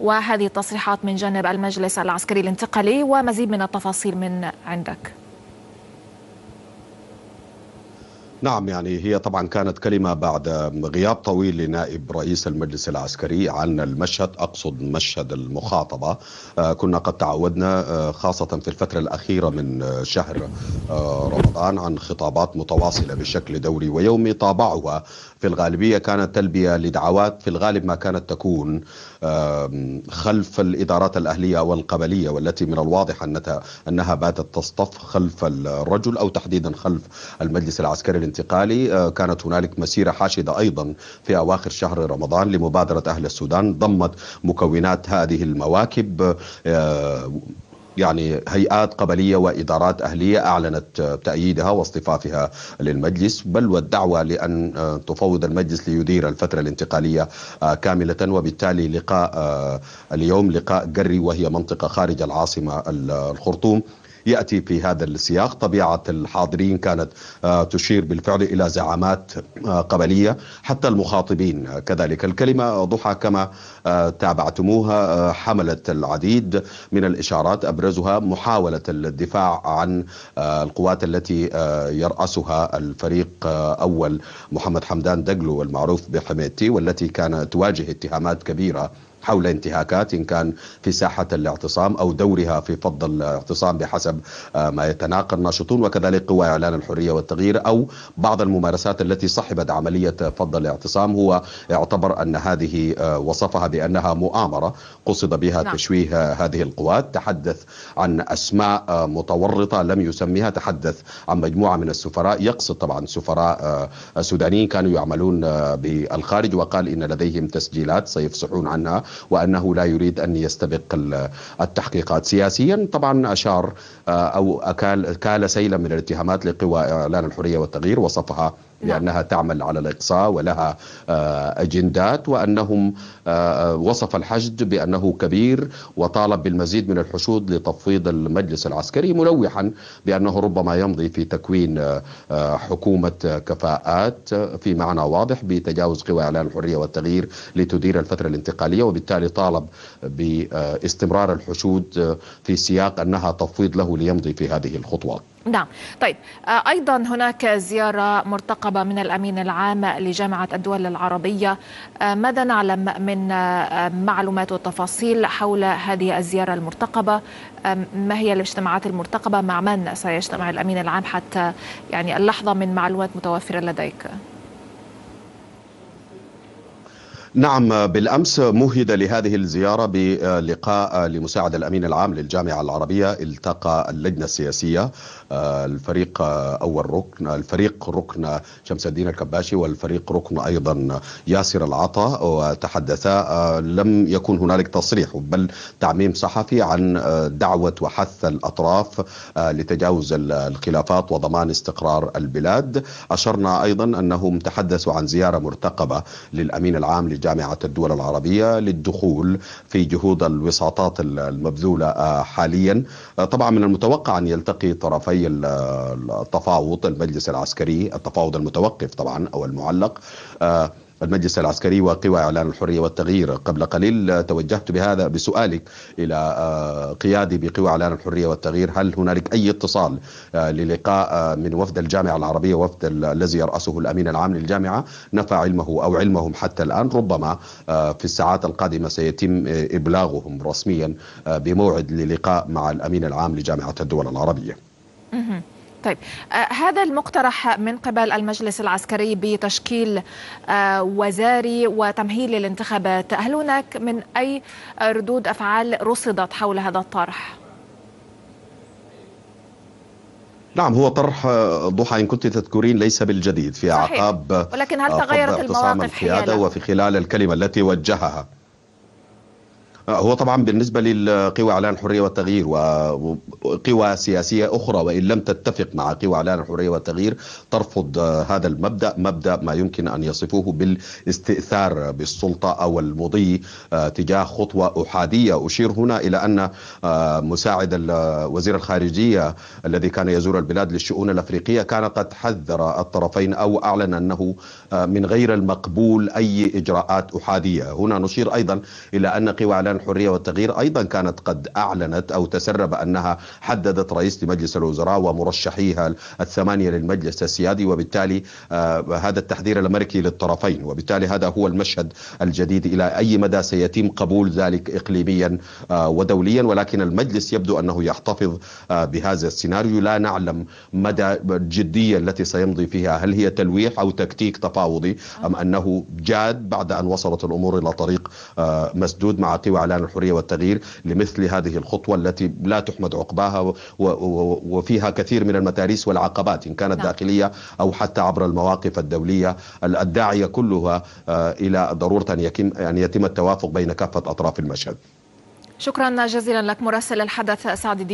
وهذه التصريحات من جانب المجلس العسكري الانتقالي ومزيد من التفاصيل من عندك نعم يعني هي طبعا كانت كلمة بعد غياب طويل لنائب رئيس المجلس العسكري عن المشهد أقصد مشهد المخاطبة آه، كنا قد تعودنا آه، خاصة في الفترة الأخيرة من آه، شهر رمضان عن خطابات متواصلة بشكل دوري ويومي طابعها في الغالبية كانت تلبية لدعوات في الغالب ما كانت تكون خلف الإدارات الأهلية والقبلية والتي من الواضح أنها باتت تصطف خلف الرجل أو تحديدا خلف المجلس العسكري الانتقالي آه، كانت هنالك مسيرة حاشدة أيضا في أواخر شهر رمضان لمبادرة أهل السودان ضمت مكونات هذه المواكب آه، يعني هيئات قبلية وإدارات أهلية أعلنت تأييدها واصطفافها للمجلس بل والدعوة لأن تفوض المجلس ليدير الفترة الانتقالية كاملة وبالتالي لقاء اليوم لقاء قري وهي منطقة خارج العاصمة الخرطوم ياتي في هذا السياق طبيعه الحاضرين كانت آه، تشير بالفعل الى زعامات آه، قبليه حتى المخاطبين آه، كذلك الكلمه ضحى كما تابعتموها حملت العديد من الاشارات ابرزها محاوله الدفاع عن القوات التي يراسها الفريق اول محمد حمدان دقلو المعروف بحميتي والتي كانت تواجه اتهامات كبيره حول انتهاكات إن كان في ساحة الاعتصام أو دورها في فض الاعتصام بحسب آه، ما يتناقل ناشطون وكذلك قوى إعلان الحرية والتغيير أو بعض الممارسات التي صحبت عملية فض الاعتصام هو اعتبر أن هذه آه، وصفها بأنها مؤامرة قصد بها نعم. تشويه آه، هذه القوات تحدث عن أسماء متورطة لم يسميها تحدث عن مجموعة من السفراء يقصد طبعا سفراء سودانيين كانوا يعملون بالخارج وقال إن لديهم تسجيلات سيفصحون عنها وأنه لا يريد أن يستبق التحقيقات سياسيا طبعا أشار آه، أو أكال, أكال سيلا من الاتهامات لقوى إعلان الحرية والتغيير وصفها نعم. لأنها تعمل على الإقصاء ولها آه، أجندات وأنهم آه، وصف الحشد بأنه كبير وطالب بالمزيد من الحشود لتفويض المجلس العسكري ملوحا بأنه ربما يمضي في تكوين آه، حكومة كفاءات في معنى واضح بتجاوز قوى إعلان الحرية والتغيير لتدير الفترة الانتقالية وبالتالي طالب باستمرار الحشود في سياق أنها تفويض له ليمضي في هذه الخطوة نعم طيب آه، أيضا هناك زيارة مرتقبة من الأمين العام لجامعة الدول العربية آه، ماذا نعلم من آه، معلومات وتفاصيل حول هذه الزيارة المرتقبة ما هي الاجتماعات المرتقبة مع من سيجتمع الأمين العام حتى يعني اللحظة من معلومات متوفرة لديك؟ نعم بالامس مهد لهذه الزياره بلقاء لمساعد الامين العام للجامعه العربيه التقى اللجنه السياسيه آه، الفريق اول ركن الفريق ركن شمس الدين الكباشي والفريق ركن ايضا ياسر العطا وتحدثا آه، لم يكن هنالك تصريح بل تعميم صحفي عن آه، دعوه وحث الاطراف لتجاوز الخلافات وضمان استقرار البلاد اشرنا ايضا انهم تحدثوا عن زياره مرتقبه للامين العام للجامعة جامعة الدول العربية للدخول في جهود الوساطات المبذولة آه، حاليا آه، طبعا من المتوقع أن يلتقي طرفي التفاوض المجلس العسكري التفاوض المتوقف طبعا أو المعلق آه، المجلس العسكري وقوى إعلان الحرية والتغيير قبل قليل توجهت بهذا بسؤالك إلى آه، قيادي بقوى إعلان الحرية والتغيير هل هنالك أي اتصال آه، للقاء آه، من وفد الجامعة العربية وفد الذي يرأسه الأمين العام للجامعة نفى علمه أو علمهم حتى الآن ربما في الساعات القادمة سيتم إبلاغهم رسميا بموعد للقاء مع الأمين العام لجامعة الدول العربية طيب آه، هذا المقترح من قبل المجلس العسكري بتشكيل آه، وزاري وتمهيل الانتخابات هل هناك من أي ردود أفعال رصدت حول هذا الطرح؟ نعم هو طرح آه، ضحى ان كنت تذكرين ليس بالجديد في اعقاب ولكن هل تغيرت المواقف القياده وفي خلال الكلمه التي وجهها هو طبعا بالنسبه للقوى اعلان الحريه والتغيير وقوى سياسيه اخرى وان لم تتفق مع قوى اعلان الحريه والتغيير ترفض آه، هذا المبدا مبدا ما يمكن ان يصفوه بالاستئثار بالسلطه او المضي آه، تجاه خطوه احاديه اشير هنا الى ان آه، مساعد وزير الخارجيه الذي كان يزور البلاد للشؤون الافريقيه كان قد حذر الطرفين او اعلن انه من غير المقبول اي اجراءات احاديه هنا نشير ايضا الى ان قوى اعلان الحريه والتغيير ايضا كانت قد اعلنت او تسرب انها حددت رئيس لمجلس الوزراء ومرشحيها الثمانيه للمجلس السيادي وبالتالي آه، هذا التحذير الامريكي للطرفين وبالتالي هذا هو المشهد الجديد الى اي مدى سيتم قبول ذلك اقليميا آه، ودوليا ولكن المجلس يبدو انه يحتفظ آه، بهذا السيناريو لا نعلم مدى الجديه التي سيمضي فيها هل هي تلويح او تكتيك تفاوضي ام انه جاد بعد ان وصلت الامور الى طريق مسدود مع قوى إعلان الحرية والتغيير لمثل هذه الخطوة التي لا تحمد عقباها وفيها كثير من المتاريس والعقبات إن كانت نعم. داخلية أو حتى عبر المواقف الدولية الداعية كلها آه، إلى ضرورة أن يتم التوافق بين كافة أطراف المشهد شكرا جزيلا لك مراسل الحدث سعد